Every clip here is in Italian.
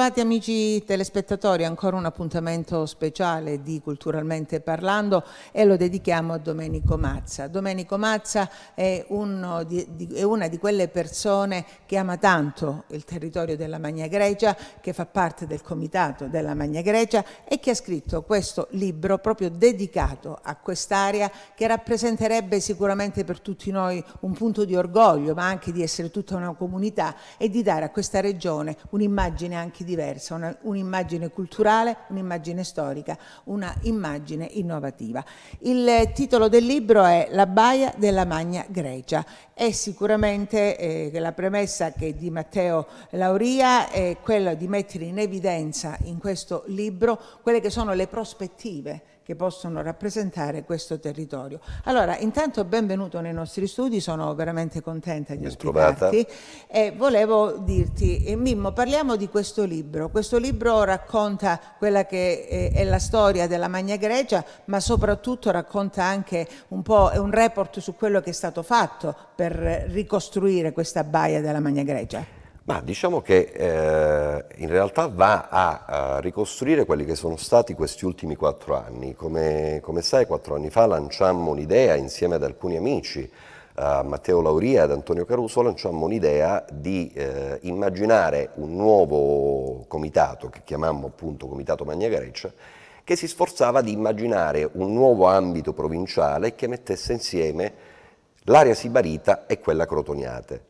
Bentrovati amici telespettatori, ancora un appuntamento speciale di Culturalmente Parlando e lo dedichiamo a Domenico Mazza. Domenico Mazza è, di, di, è una di quelle persone che ama tanto il territorio della Magna Grecia, che fa parte del comitato della Magna Grecia e che ha scritto questo libro proprio dedicato a quest'area che rappresenterebbe sicuramente per tutti noi un punto di orgoglio, ma anche di essere tutta una comunità e di dare a questa regione un'immagine anche di diversa, una, un'immagine culturale, un'immagine storica, una immagine innovativa. Il titolo del libro è La baia della Magna Grecia. È sicuramente eh, la premessa che di Matteo Lauria è quella di mettere in evidenza in questo libro quelle che sono le prospettive che possono rappresentare questo territorio. Allora, intanto benvenuto nei nostri studi, sono veramente contenta di ospitarti e volevo dirti, eh, Mimmo, parliamo di questo libro. Questo libro racconta quella che eh, è la storia della Magna Grecia, ma soprattutto racconta anche un po' un report su quello che è stato fatto per ricostruire questa baia della Magna Grecia. Ma diciamo che eh, in realtà va a, a, ricostruire quelli che sono stati questi ultimi quattro anni. Come, come sai, quattro anni fa lanciammo un'idea insieme ad alcuni amici, a Matteo Lauria e ad Antonio Caruso, lanciammo un'idea di eh, immaginare un nuovo comitato, che chiamammo appunto Comitato Magna Grecia, che si sforzava di immaginare un nuovo ambito provinciale che mettesse insieme l'area sibarita e quella crotoniate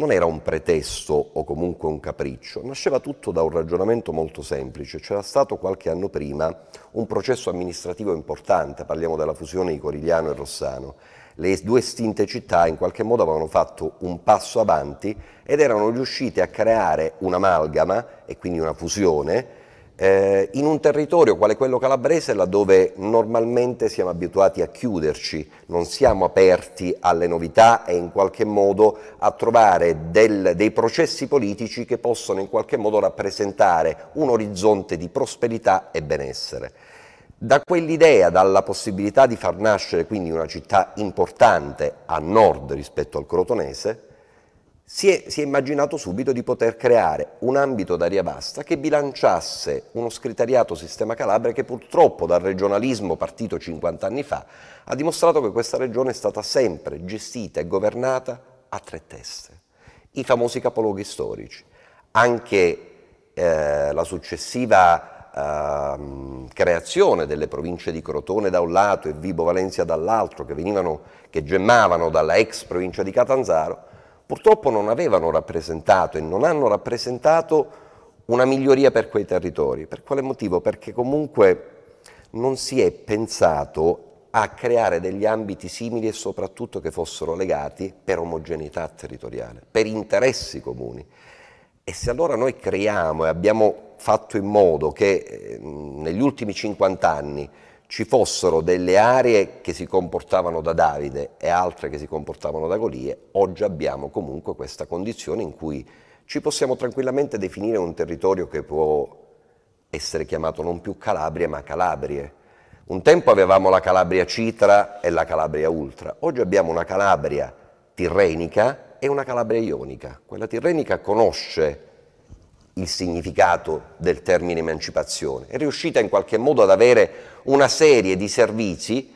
non era un pretesto o comunque un capriccio, nasceva tutto da un ragionamento molto semplice. C'era stato qualche anno prima un processo amministrativo importante, parliamo della fusione di Corigliano e Rossano. Le due estinte città in qualche modo avevano fatto un passo avanti ed erano riuscite a creare un'amalgama e quindi una fusione eh, in un territorio quale quello calabrese laddove normalmente siamo abituati a chiuderci, non siamo aperti alle novità e in qualche modo a trovare del, dei processi politici che possono in qualche modo rappresentare un orizzonte di prosperità e benessere. Da quell'idea, dalla possibilità di far nascere quindi una città importante a nord rispetto al crotonese, si è, si è, immaginato subito di poter creare un ambito d'aria vasta che bilanciasse uno scritariato sistema Calabria che purtroppo dal regionalismo partito 50 anni fa ha dimostrato che questa regione è stata sempre gestita e governata a tre teste, i famosi capoluoghi storici. Anche eh, la successiva ehm, creazione delle province di Crotone da un lato e Vibo Valencia dall'altro, che, venivano, che gemmavano dalla ex provincia di Catanzaro, purtroppo non avevano rappresentato e non hanno rappresentato una miglioria per quei territori. Per quale motivo? Perché comunque non si è pensato a creare degli ambiti simili e soprattutto che fossero legati per omogeneità territoriale, per interessi comuni. E se allora noi creiamo e abbiamo fatto in modo che eh, negli ultimi 50 anni ci fossero delle aree che si comportavano da Davide e altre che si comportavano da Golie, oggi abbiamo comunque questa condizione in cui ci possiamo tranquillamente definire un territorio che può essere chiamato non più Calabria ma Calabrie. Un tempo avevamo la Calabria Citra e la Calabria Ultra, oggi abbiamo una Calabria tirrenica e una Calabria ionica. Quella tirrenica conosce il significato del termine emancipazione, è riuscita in qualche modo ad avere una serie di servizi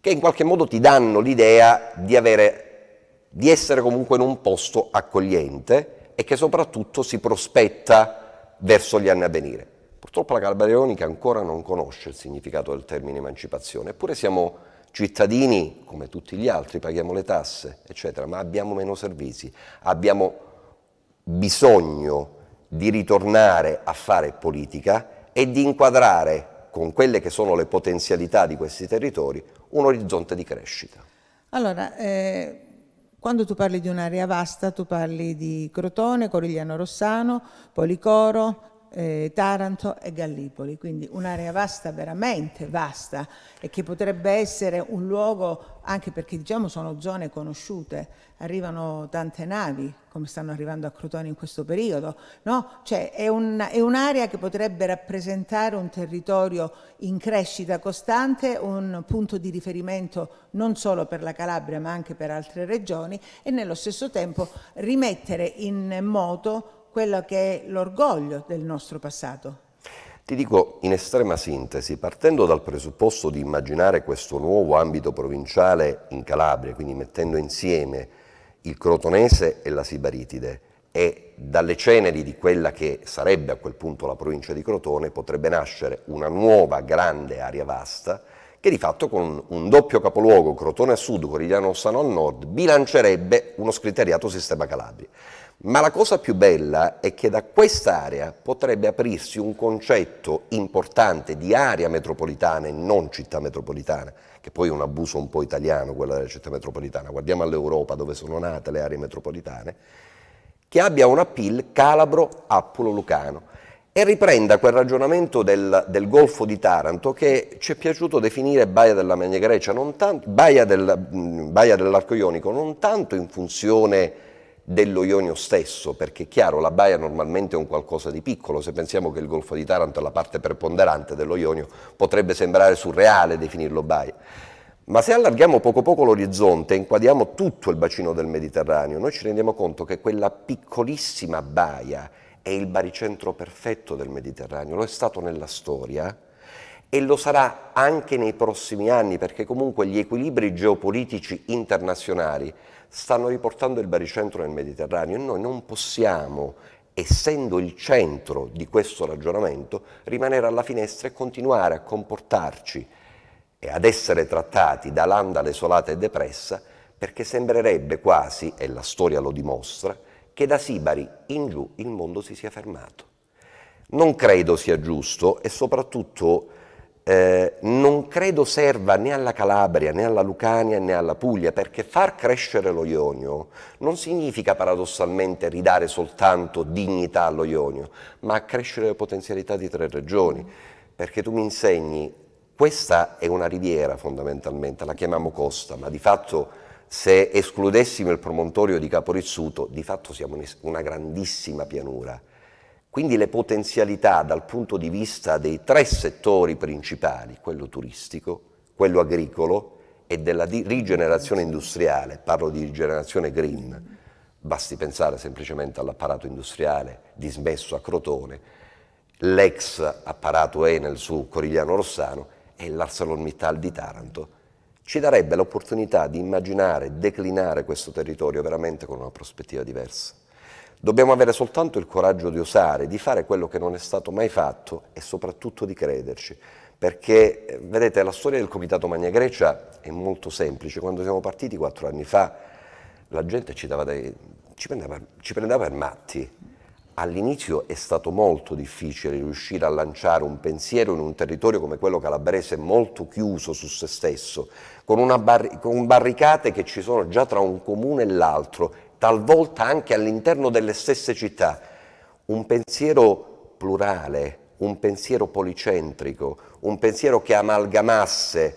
che in qualche modo ti danno l'idea di, avere, di essere comunque in un posto accogliente e che soprattutto si prospetta verso gli anni a venire. Purtroppo la Calabreonica ancora non conosce il significato del termine emancipazione, eppure siamo cittadini come tutti gli altri, paghiamo le tasse, eccetera, ma abbiamo meno servizi, abbiamo bisogno di ritornare a fare politica e di inquadrare con quelle che sono le potenzialità di questi territori un orizzonte di crescita. Allora, eh, quando tu parli di un'area vasta, tu parli di Crotone, Corigliano Rossano, Policoro, eh, Taranto e Gallipoli, quindi un'area vasta, veramente vasta, e che potrebbe essere un luogo, anche perché diciamo sono zone conosciute, arrivano tante navi, come stanno arrivando a Crotone in questo periodo, no? cioè, è, un, è un'area che potrebbe rappresentare un territorio in crescita costante, un punto di riferimento non solo per la Calabria ma anche per altre regioni e nello stesso tempo rimettere in moto quello che è l'orgoglio del nostro passato. Ti dico in estrema sintesi, partendo dal presupposto di immaginare questo nuovo ambito provinciale in Calabria, quindi mettendo insieme il crotonese e la Sibaritide, e dalle ceneri di quella che sarebbe a quel punto la provincia di Crotone potrebbe nascere una nuova grande area vasta che di fatto con un doppio capoluogo Crotone a sud, Corigliano Ossano a nord, bilancerebbe uno scriteriato sistema Calabria. Ma la cosa più bella è che da quest'area potrebbe aprirsi un concetto importante di area metropolitana e non città metropolitana, che poi è un abuso un po' italiano quella della città metropolitana. Guardiamo all'Europa dove sono nate le aree metropolitane, che abbia un appeal Calabro-Appulo-Lucano e riprenda quel ragionamento del, del Golfo di Taranto che ci è piaciuto definire Baia della Magna Grecia, tanto, Baia, del, Baia dell'Arco Ionico, non tanto in funzione dello Ionio stesso, perché è chiaro, la baia normalmente è un qualcosa di piccolo, se pensiamo che il Golfo di Taranto è la parte preponderante dello Ionio, potrebbe sembrare surreale definirlo baia. Ma se allarghiamo poco poco l'orizzonte e inquadriamo tutto il bacino del Mediterraneo, noi ci rendiamo conto che quella piccolissima baia è il baricentro perfetto del Mediterraneo, lo è stato nella storia e lo sarà anche nei prossimi anni, perché comunque gli equilibri geopolitici internazionali stanno riportando il baricentro nel Mediterraneo e noi non possiamo, essendo il centro di questo ragionamento, rimanere alla finestra e continuare a comportarci e ad essere trattati da landa desolata e depressa perché sembrerebbe quasi, e la storia lo dimostra, che da Sibari in giù il mondo si sia fermato. Non credo sia giusto e soprattutto eh, non credo serva né alla Calabria, né alla Lucania, né alla Puglia, perché far crescere lo ionio non significa paradossalmente ridare soltanto dignità allo ionio, ma accrescere le potenzialità di tre regioni, perché tu mi insegni, questa è una riviera fondamentalmente, la chiamiamo costa, ma di fatto se escludessimo il promontorio di Caporizzuto, di fatto siamo una grandissima pianura. Quindi le potenzialità dal punto di vista dei tre settori principali, quello turistico, quello agricolo e della rigenerazione industriale, parlo di rigenerazione green, basti pensare semplicemente all'apparato industriale dismesso a Crotone, l'ex apparato Enel su Corigliano Rossano e l'ArcelorMittal di Taranto, ci darebbe l'opportunità di immaginare, declinare questo territorio veramente con una prospettiva diversa. Dobbiamo avere soltanto il coraggio di osare, di fare quello che non è stato mai fatto e soprattutto di crederci. Perché, eh, vedete, la storia del Comitato Magna Grecia è molto semplice. Quando siamo partiti quattro anni fa, la gente ci, dei, ci, prendeva, ci prendeva per matti. All'inizio è stato molto difficile riuscire a lanciare un pensiero in un territorio come quello calabrese molto chiuso su se stesso, con, barri con barricate che ci sono già tra un comune e l'altro talvolta anche all'interno delle stesse città, un pensiero plurale, un pensiero policentrico, un pensiero che amalgamasse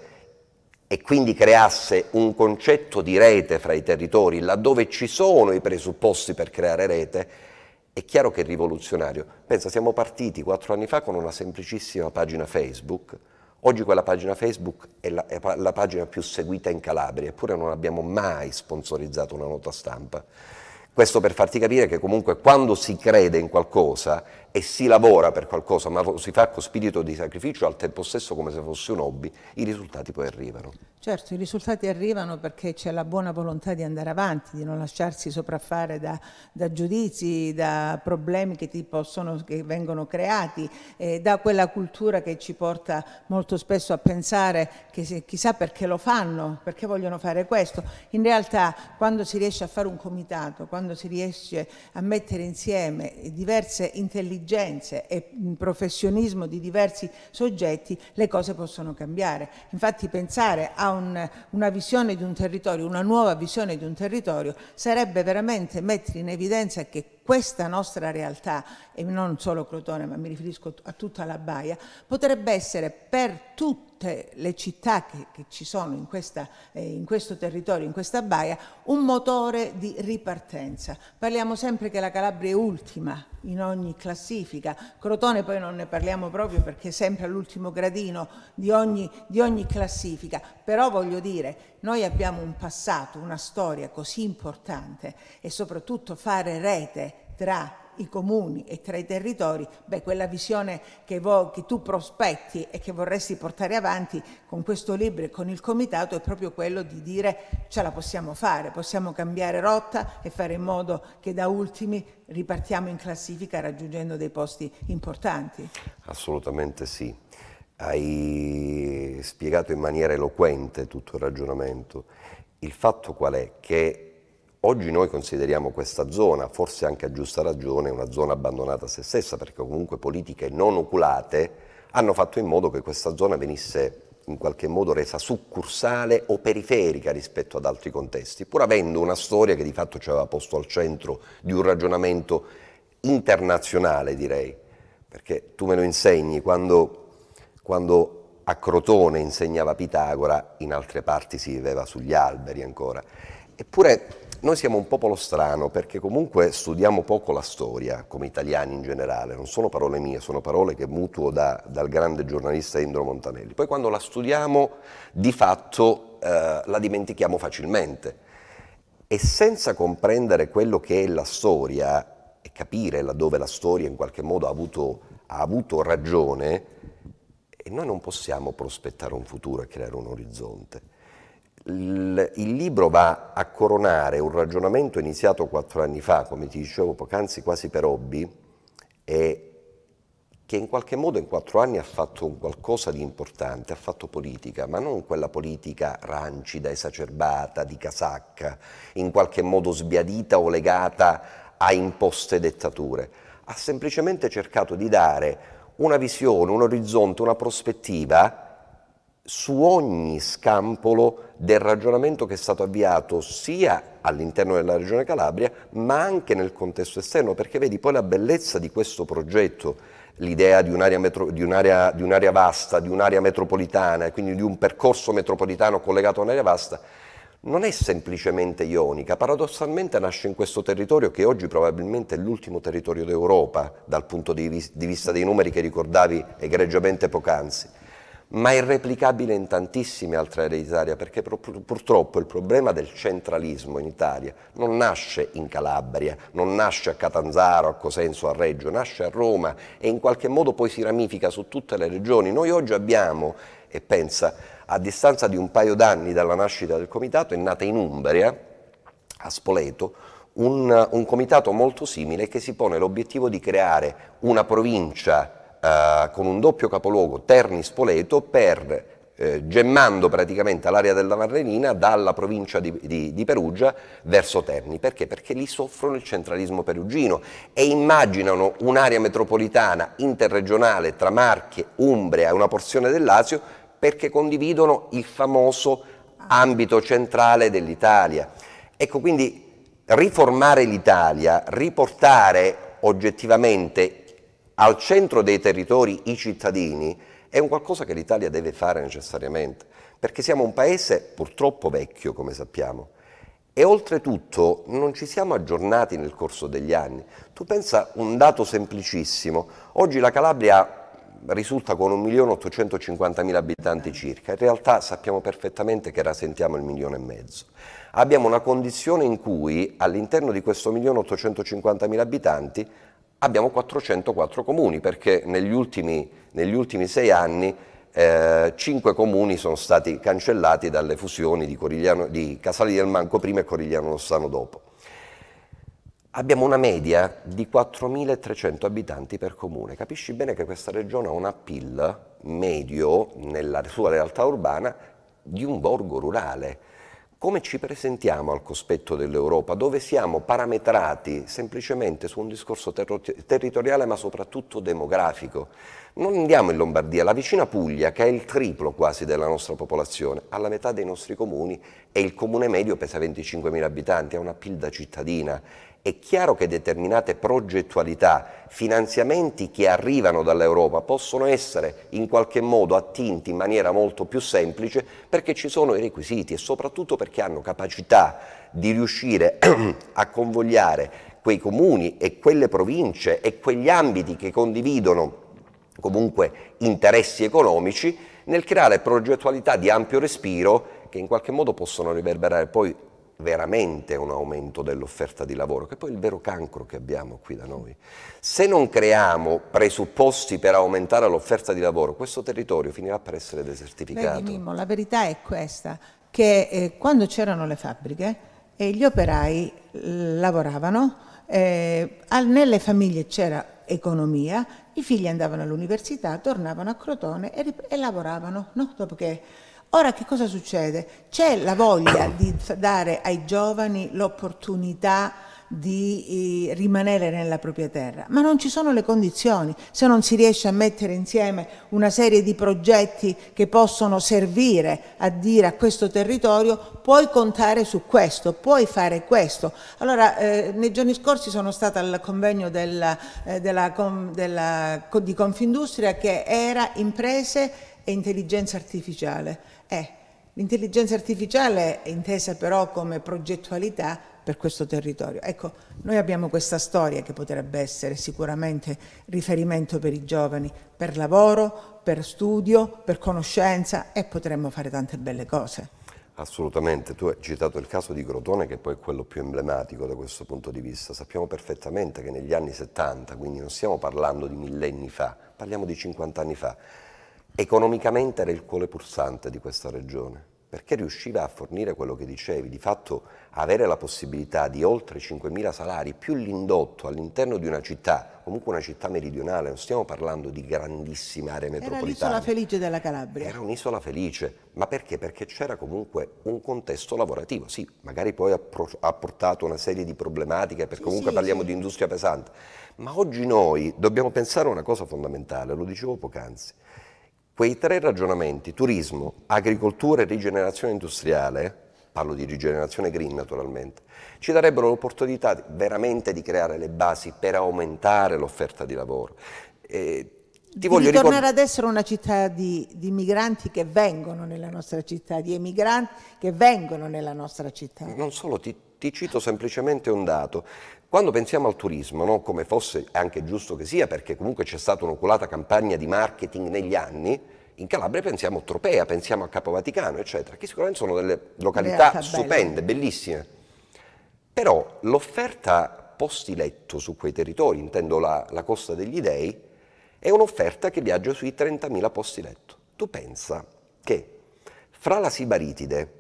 e quindi creasse un concetto di rete fra i territori, laddove ci sono i presupposti per creare rete, è chiaro che è rivoluzionario. Pensa, siamo partiti quattro anni fa con una semplicissima pagina Facebook, Oggi quella pagina Facebook è la, è la pagina più seguita in Calabria, eppure non abbiamo mai sponsorizzato una nota stampa. Questo per farti capire che comunque quando si crede in qualcosa e si lavora per qualcosa, ma si fa con spirito di sacrificio al tempo stesso come se fosse un hobby, i risultati poi arrivano. Certo, i risultati arrivano perché c'è la buona volontà di andare avanti, di non lasciarsi sopraffare da, da giudizi, da problemi che, possono, che vengono creati, eh, da quella cultura che ci porta molto spesso a pensare che se, chissà perché lo fanno, perché vogliono fare questo. In realtà quando si riesce a fare un comitato, quando si riesce a mettere insieme diverse intelligenze, intelligenze e professionismo di diversi soggetti le cose possono cambiare. Infatti pensare a un, una visione di un territorio, una nuova visione di un territorio, sarebbe veramente mettere in evidenza che questa nostra realtà, e non solo Crotone, ma mi riferisco a tutta la Baia, potrebbe essere per tutte le città che, che ci sono in, questa, eh, in, questo territorio, in questa Baia, un motore di ripartenza. Parliamo sempre che la Calabria è ultima in ogni classifica, Crotone poi non ne parliamo proprio perché è sempre all'ultimo gradino di ogni, di ogni classifica, però voglio dire noi abbiamo un passato, una storia così importante e soprattutto fare rete tra i comuni e tra i territori, beh, quella visione che, vo- che, tu prospetti e che vorresti portare avanti con questo libro e con il comitato è proprio quello di dire ce la possiamo fare, possiamo cambiare rotta e fare in modo che da ultimi ripartiamo in classifica raggiungendo dei posti importanti. Assolutamente sì hai spiegato in maniera eloquente tutto il ragionamento. Il fatto qual è? Che oggi noi consideriamo questa zona, forse anche a giusta ragione, una zona abbandonata a se stessa, perché comunque politiche non oculate hanno fatto in modo che questa zona venisse in qualche modo resa succursale o periferica rispetto ad altri contesti, pur avendo una storia che di fatto ci aveva posto al centro di un ragionamento internazionale, direi. Perché tu me lo insegni, quando quando a Crotone insegnava Pitagora, in altre parti si viveva sugli alberi ancora. Eppure noi siamo un popolo strano perché comunque studiamo poco la storia, come italiani in generale, non sono parole mie, sono parole che mutuo da, dal grande giornalista Indro Montanelli. Poi quando la studiamo di fatto eh, la dimentichiamo facilmente e senza comprendere quello che è la storia e capire laddove la storia in qualche modo ha avuto, ha avuto ragione, e noi non possiamo prospettare un futuro e creare un orizzonte. Il, il libro va a coronare un ragionamento iniziato quattro anni fa, come ti dicevo poc'anzi, quasi per hobby, e che in qualche modo in quattro anni ha fatto qualcosa di importante, ha fatto politica, ma non quella politica rancida, esacerbata, di casacca, in qualche modo sbiadita o legata a imposte dettature. Ha semplicemente cercato di dare una visione, un orizzonte, una prospettiva su ogni scampolo del ragionamento che è stato avviato sia all'interno della Regione Calabria, ma anche nel contesto esterno, perché vedi poi la bellezza di questo progetto, l'idea di un'area, metro, di, un'area, di un'area vasta, di un'area metropolitana, e quindi di un percorso metropolitano collegato a un'area vasta, non è semplicemente ionica, paradossalmente nasce in questo territorio che oggi probabilmente è l'ultimo territorio d'Europa dal punto di, vis di vista dei numeri che ricordavi egregiamente poc'anzi, ma è replicabile in tantissime altre aree d'Italia perché purtroppo il problema del centralismo in Italia non nasce in Calabria, non nasce a Catanzaro, a Cosenzo, a Reggio, nasce a Roma e in qualche modo poi si ramifica su tutte le regioni. Noi oggi abbiamo, e pensa a distanza di un paio d'anni dalla nascita del comitato, è nata in Umbria, a Spoleto, un, un comitato molto simile che si pone l'obiettivo di creare una provincia eh, con un doppio capoluogo, Terni-Spoleto, per eh, gemmando praticamente l'area della Marrenina dalla provincia di, di, di, Perugia verso Terni. Perché? Perché lì soffrono il centralismo perugino e immaginano un'area metropolitana interregionale tra Marche, Umbria e una porzione del Lazio perché condividono il famoso ambito centrale dell'Italia. Ecco, quindi riformare l'Italia, riportare oggettivamente al centro dei territori i cittadini, è un qualcosa che l'Italia deve fare necessariamente, perché siamo un paese purtroppo vecchio, come sappiamo, e oltretutto non ci siamo aggiornati nel corso degli anni. Tu pensa un dato semplicissimo, oggi la Calabria ha risulta con 1.850.000 abitanti circa, in realtà sappiamo perfettamente che rasentiamo il milione e mezzo. Abbiamo una condizione in cui all'interno di questo 1.850.000 abitanti abbiamo 404 comuni, perché negli ultimi, negli ultimi sei anni eh, comuni sono stati cancellati dalle fusioni di, di Casali del Manco prima e Corigliano Lossano dopo abbiamo una media di 4.300 abitanti per comune. Capisci bene che questa regione ha un appeal medio nella sua realtà urbana di un borgo rurale. Come ci presentiamo al cospetto dell'Europa, dove siamo parametrati semplicemente su un discorso ter- territoriale ma soprattutto demografico? Non andiamo in Lombardia, la vicina Puglia, che è il triplo quasi della nostra popolazione, alla metà dei nostri comuni e il comune medio pesa 25.000 abitanti, ha una pilda cittadina è chiaro che determinate progettualità, finanziamenti che arrivano dall'Europa possono essere in qualche modo attinti in maniera molto più semplice perché ci sono i requisiti e soprattutto perché hanno capacità di riuscire a convogliare quei comuni e quelle province e quegli ambiti che condividono comunque interessi economici nel creare progettualità di ampio respiro che in qualche modo possono riverberare poi veramente un aumento dell'offerta di lavoro, che è poi il vero cancro che abbiamo qui da noi. Se non creiamo presupposti per aumentare l'offerta di lavoro, questo territorio finirà per essere desertificato. Vedi, Mimmo, la verità è questa, che eh, quando c'erano le fabbriche e eh, gli operai eh, lavoravano, eh, nelle famiglie c'era economia, i figli andavano all'università, tornavano a Crotone e, e lavoravano, no? dopo che Ora che cosa succede? C'è la voglia di dare ai giovani l'opportunità di eh, rimanere nella propria terra, ma non ci sono le condizioni, se non si riesce a mettere insieme una serie di progetti che possono servire a dire a questo territorio puoi contare su questo, puoi fare questo. Allora, eh, nei giorni scorsi sono stata al convegno della, eh, della, della, di Confindustria che era imprese e intelligenza artificiale eh, l'intelligenza artificiale è intesa però come progettualità per questo territorio. Ecco, noi abbiamo questa storia che potrebbe essere sicuramente riferimento per i giovani, per lavoro, per studio, per conoscenza e potremmo fare tante belle cose. Assolutamente, tu hai citato il caso di Crotone che poi è quello più emblematico da questo punto di vista. Sappiamo perfettamente che negli anni 70, quindi non stiamo parlando di millenni fa, parliamo di 50 anni fa, Economicamente era il cuore pulsante di questa regione, perché riusciva a fornire quello che dicevi, di fatto avere la possibilità di oltre 5.000 salari più l'indotto all'interno di una città, comunque una città meridionale, non stiamo parlando di grandissime aree metropolitane. Era un'isola felice della Calabria. Era un'isola felice, ma perché? Perché c'era comunque un contesto lavorativo, sì, magari poi ha, pro- ha portato una serie di problematiche, perché sì, comunque sì, parliamo sì. di industria pesante, ma oggi noi dobbiamo pensare a una cosa fondamentale, lo dicevo poc'anzi, Quei tre ragionamenti, turismo, agricoltura e rigenerazione industriale, parlo di rigenerazione green naturalmente, ci darebbero l'opportunità veramente di creare le basi per aumentare l'offerta di lavoro. E ti voglio di tornare ad essere una città di, di, migranti che vengono nella nostra città, di emigranti che vengono nella nostra città. Non solo, ti, ti cito semplicemente un dato. Quando pensiamo al turismo, no? come fosse anche giusto che sia, perché comunque c'è stata un'oculata campagna di marketing negli anni, in Calabria pensiamo a Tropea, pensiamo a Capo Vaticano, eccetera, che sicuramente sono delle località Beata, stupende, bella. bellissime. Però l'offerta posti letto su quei territori, intendo la, la costa degli dei, è un'offerta che viaggia sui 30.000 posti letto. Tu pensa che fra la Sibaritide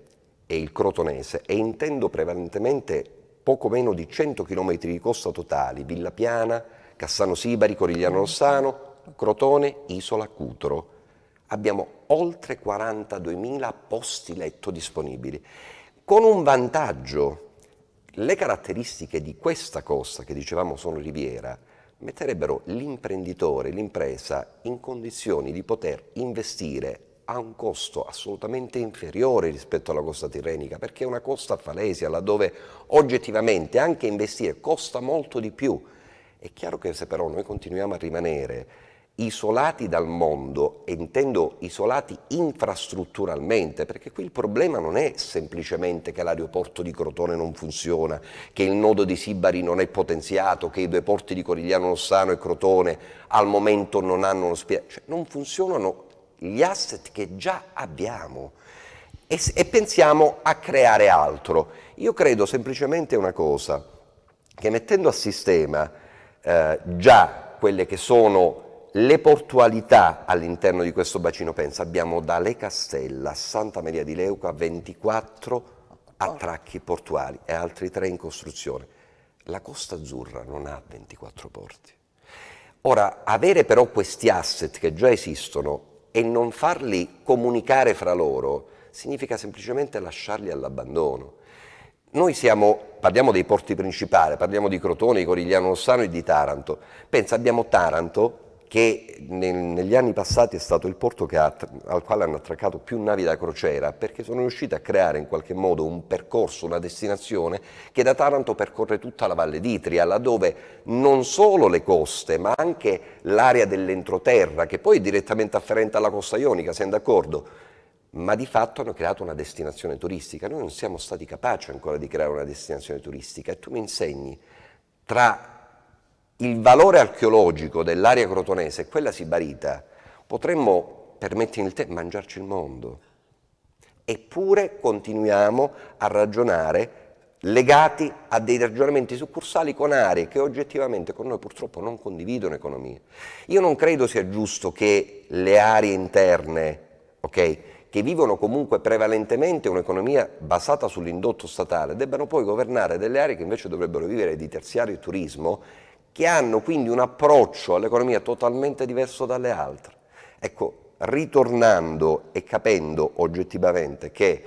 e il Crotonese, e intendo prevalentemente poco meno di 100 km di costa totali, Villa Piana, Cassano Sibari, Corigliano Rossano, Crotone, Isola, Cutro. Abbiamo oltre 42.000 posti letto disponibili, con un vantaggio. Le caratteristiche di questa costa, che dicevamo sono riviera, metterebbero l'imprenditore, l'impresa, in condizioni di poter investire ha un costo assolutamente inferiore rispetto alla costa tirrenica, perché è una costa falesia, laddove oggettivamente anche investire costa molto di più. È chiaro che se però noi continuiamo a rimanere isolati dal mondo, e intendo isolati infrastrutturalmente, perché qui il problema non è semplicemente che l'aeroporto di Crotone non funziona, che il nodo di Sibari non è potenziato, che i due porti di Corigliano Lossano e Crotone al momento non hanno uno spiazzo, cioè non funzionano gli asset che già abbiamo e, e pensiamo a creare altro. Io credo semplicemente una cosa, che mettendo a sistema eh, già quelle che sono le portualità all'interno di questo bacino pensa, abbiamo da Le Castella a Santa Maria di Leuca 24 attracchi portuali e altri tre in costruzione. La Costa Azzurra non ha 24 porti. Ora, avere però questi asset che già esistono e non farli comunicare fra loro significa semplicemente lasciarli all'abbandono. Noi siamo, parliamo dei porti principali, parliamo di Crotone, di Corigliano Rossano e di Taranto. Pensa, abbiamo Taranto che nel, negli anni passati è stato il porto ha, al quale hanno attraccato più navi da crociera perché sono riusciti a creare in qualche modo un percorso, una destinazione che da Taranto percorre tutta la Valle d'Itria, laddove non solo le coste ma anche l'area dell'entroterra che poi è direttamente afferente alla costa ionica, siamo d'accordo? ma di fatto hanno creato una destinazione turistica. Noi non siamo stati capaci ancora di creare una destinazione turistica e tu mi insegni tra il valore archeologico dell'area crotonese quella sibarita, potremmo, permettermi il te, mangiarci il mondo. Eppure continuiamo a ragionare legati a dei ragionamenti succursali con aree che oggettivamente con noi purtroppo non condividono economie. Io non credo sia giusto che le aree interne, okay, che vivono comunque prevalentemente un'economia basata sull'indotto statale, debbano poi governare delle aree che invece dovrebbero vivere di terziario e turismo che hanno quindi un approccio all'economia totalmente diverso dalle altre. Ecco, ritornando e capendo oggettivamente che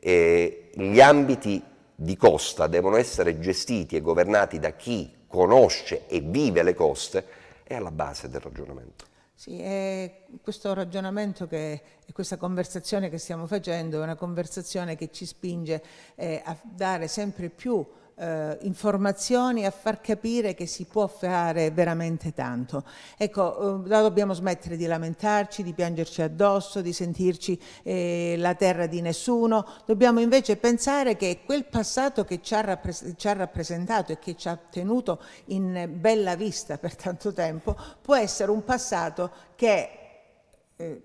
eh, gli ambiti di costa devono essere gestiti e governati da chi conosce e vive le coste, è alla base del ragionamento. Sì, è questo ragionamento che e questa conversazione che stiamo facendo è una conversazione che ci spinge eh, a dare sempre più eh, informazioni a far capire che si può fare veramente tanto. Ecco, eh, dobbiamo smettere di lamentarci, di piangerci addosso, di sentirci eh, la terra di nessuno, dobbiamo invece pensare che quel passato che ci ha, rappres ci ha rappresentato e che ci ha tenuto in bella vista per tanto tempo può essere un passato che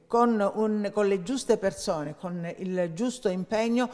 con, un, con, le giuste persone, con il giusto impegno,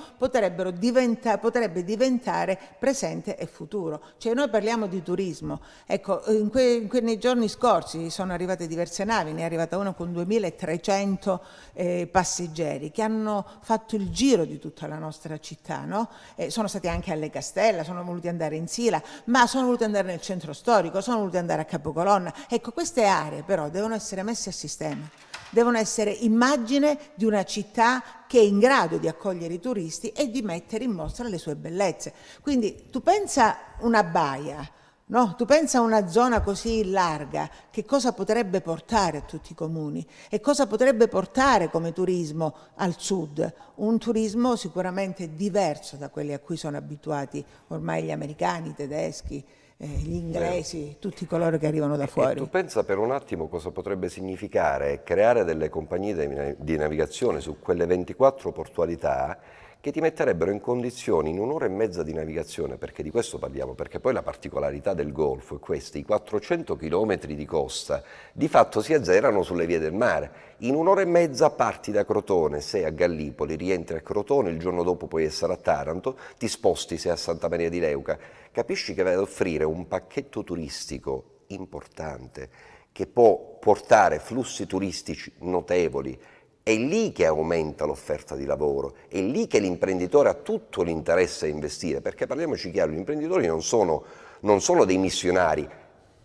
diventa, potrebbe diventare presente e futuro. Cioè noi parliamo di turismo, ecco, in que, in que, nei giorni scorsi sono arrivate diverse navi, ne è arrivata una con 2300 eh, passeggeri che hanno fatto il giro di tutta la nostra città, no? eh, sono stati anche alle Castella, sono voluti andare in Sila, ma sono voluti andare nel centro storico, sono voluti andare a Capocolonna. Ecco, queste aree però devono essere messe a sistema devono essere immagine di una città che è in grado di accogliere i turisti e di mettere in mostra le sue bellezze. Quindi tu pensa una baia, No? Tu pensa una zona così larga, che cosa potrebbe portare a tutti i comuni e cosa potrebbe portare come turismo al sud? Un turismo sicuramente diverso da quelli a cui sono abituati ormai gli americani, i tedeschi, eh, gli inglesi, tutti coloro che arrivano da fuori. E tu pensa per un attimo cosa potrebbe significare creare delle compagnie di navigazione su quelle 24 portualità che ti metterebbero in condizioni in un'ora e mezza di navigazione, perché di questo parliamo, perché poi la particolarità del Golfo è questa, i 400 km di costa di fatto si azzerano sulle vie del mare. In un'ora e mezza parti da Crotone, sei a Gallipoli, rientri a Crotone, il giorno dopo puoi essere a Taranto, ti sposti sei a Santa Maria di Leuca. Capisci che vai ad offrire un pacchetto turistico importante che può portare flussi turistici notevoli è lì che aumenta l'offerta di lavoro, è lì che l'imprenditore ha tutto l'interesse a investire, perché parliamoci chiaro, gli imprenditori non sono, non sono dei missionari,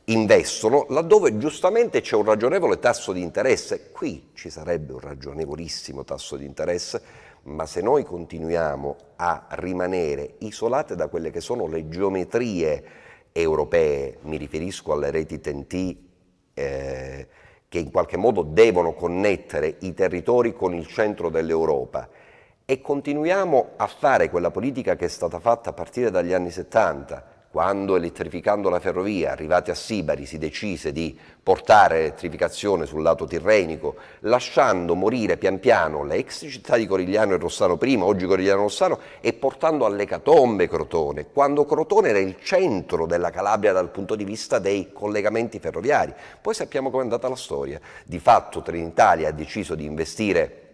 investono laddove giustamente c'è un ragionevole tasso di interesse. Qui ci sarebbe un ragionevolissimo tasso di interesse, ma se noi continuiamo a rimanere isolate da quelle che sono le geometrie europee, mi riferisco alle reti TNT, eh, che in qualche modo devono connettere i territori con il centro dell'Europa e continuiamo a fare quella politica che è stata fatta a partire dagli anni 70, quando elettrificando la ferrovia, arrivati a Sibari, si decise di portare l'elettrificazione sul lato tirrenico, lasciando morire pian piano le ex città di Corigliano e Rossano prima, oggi Corigliano e Rossano, e portando all'ecatombe Crotone, quando Crotone era il centro della Calabria dal punto di vista dei collegamenti ferroviari. Poi sappiamo com'è andata la storia. Di fatto Trenitalia ha deciso di investire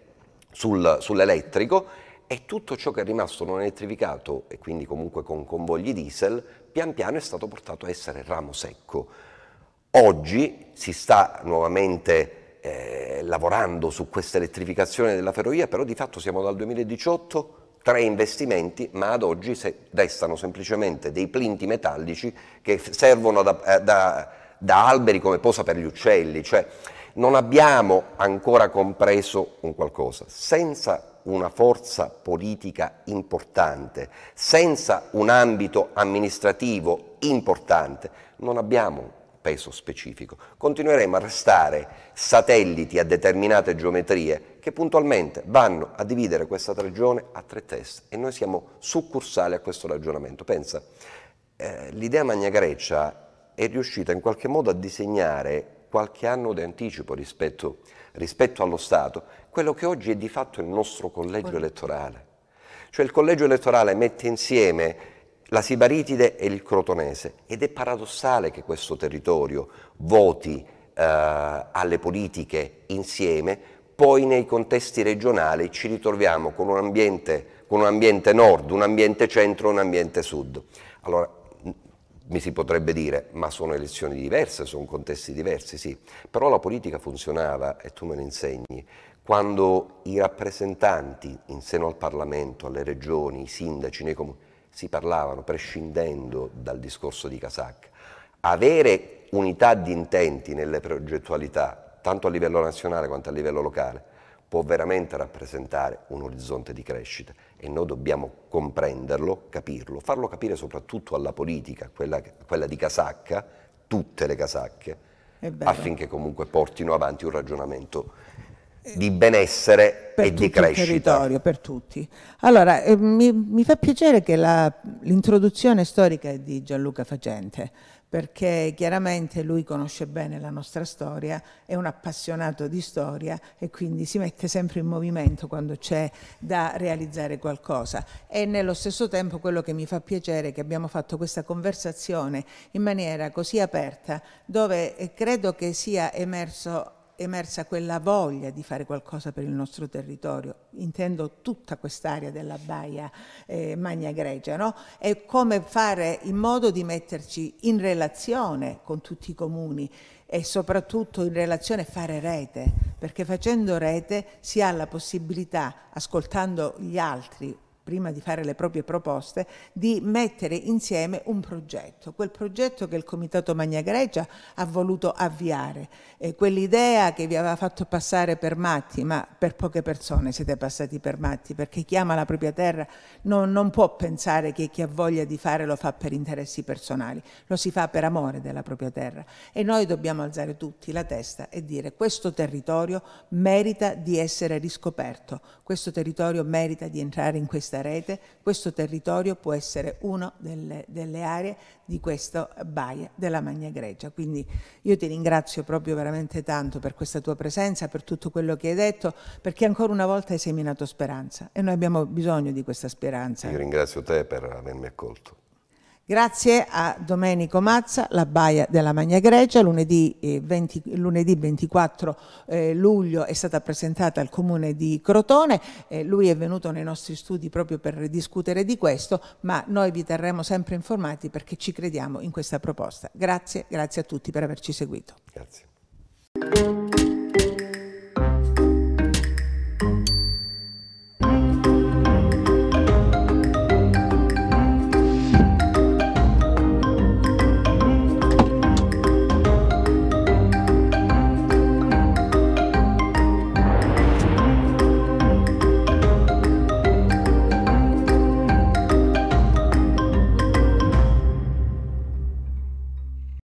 sul, sull'elettrico e tutto ciò che è rimasto non elettrificato e quindi comunque con convogli diesel pian piano è stato portato a essere ramo secco. Oggi si sta nuovamente eh, lavorando su questa elettrificazione della ferrovia, però di fatto siamo dal 2018 tre investimenti, ma ad oggi restano semplicemente dei plinti metallici che servono da, eh, da, da alberi come posa per gli uccelli, cioè non abbiamo ancora compreso un qualcosa. Senza una forza politica importante, senza un ambito amministrativo importante, non abbiamo peso specifico. Continueremo a restare satelliti a determinate geometrie che puntualmente vanno a dividere questa regione a tre test e noi siamo succursali a questo ragionamento. Pensa, eh, l'idea Magna Grecia è riuscita in qualche modo a disegnare qualche anno di anticipo rispetto a rispetto allo Stato quello che oggi è di fatto il nostro collegio elettorale. Cioè il collegio elettorale mette insieme la Sibaritide e il Crotonese ed è paradossale che questo territorio voti eh, alle politiche insieme, poi nei contesti regionali ci ritroviamo con un ambiente, con un ambiente nord, un ambiente centro e un ambiente sud. Allora, mi si potrebbe dire, ma sono elezioni diverse, sono contesti diversi, sì, però la politica funzionava, e tu me lo insegni, quando i rappresentanti in seno al Parlamento, alle regioni, i sindaci, nei comuni, si parlavano prescindendo dal discorso di Casac. Avere unità di intenti nelle progettualità, tanto a livello nazionale quanto a livello locale, può veramente rappresentare un orizzonte di crescita e noi dobbiamo comprenderlo, capirlo, farlo capire soprattutto alla politica, quella, quella di casacca, tutte le casacche, affinché comunque portino avanti un ragionamento di benessere per e di crescita. Per il territorio, per tutti. Allora, eh, mi, mi, fa piacere che l'introduzione storica di Gianluca Facente perché chiaramente lui conosce bene la nostra storia, è un appassionato di storia e quindi si mette sempre in movimento quando c'è da realizzare qualcosa. E nello stesso tempo quello che mi fa piacere è che abbiamo fatto questa conversazione in maniera così aperta, dove credo che sia emerso emersa quella voglia di fare qualcosa per il nostro territorio, intendo tutta quest'area della Baia eh, Magna Grecia, no? e come fare in modo di metterci in relazione con tutti i comuni e soprattutto in relazione fare rete, perché facendo rete si ha la possibilità, ascoltando gli altri, prima di fare le proprie proposte, di mettere insieme un progetto, quel progetto che il Comitato Magna Grecia ha voluto avviare, eh, quell'idea che vi aveva fatto passare per matti, ma per poche persone siete passati per matti, perché chi ama la propria terra non, non può pensare che chi ha voglia di fare lo fa per interessi personali, lo si fa per amore della propria terra e noi dobbiamo alzare tutti la testa e dire questo territorio merita di essere riscoperto, questo territorio merita di entrare in questa questa rete, questo territorio può essere una delle, delle, aree di questo baia della Magna Grecia. Quindi io ti ringrazio proprio veramente tanto per questa tua presenza, per tutto quello che hai detto, perché ancora una volta hai seminato speranza e noi abbiamo bisogno di questa speranza. Io ringrazio te per avermi accolto. Grazie a Domenico Mazza, la Baia della Magna Grecia, lunedì, 20, eh, lunedì 24 eh, luglio è stata presentata al Comune di Crotone, eh, lui è venuto nei nostri studi proprio per discutere di questo, ma noi vi terremo sempre informati perché ci crediamo in questa proposta. Grazie, grazie a tutti per averci seguito. Grazie.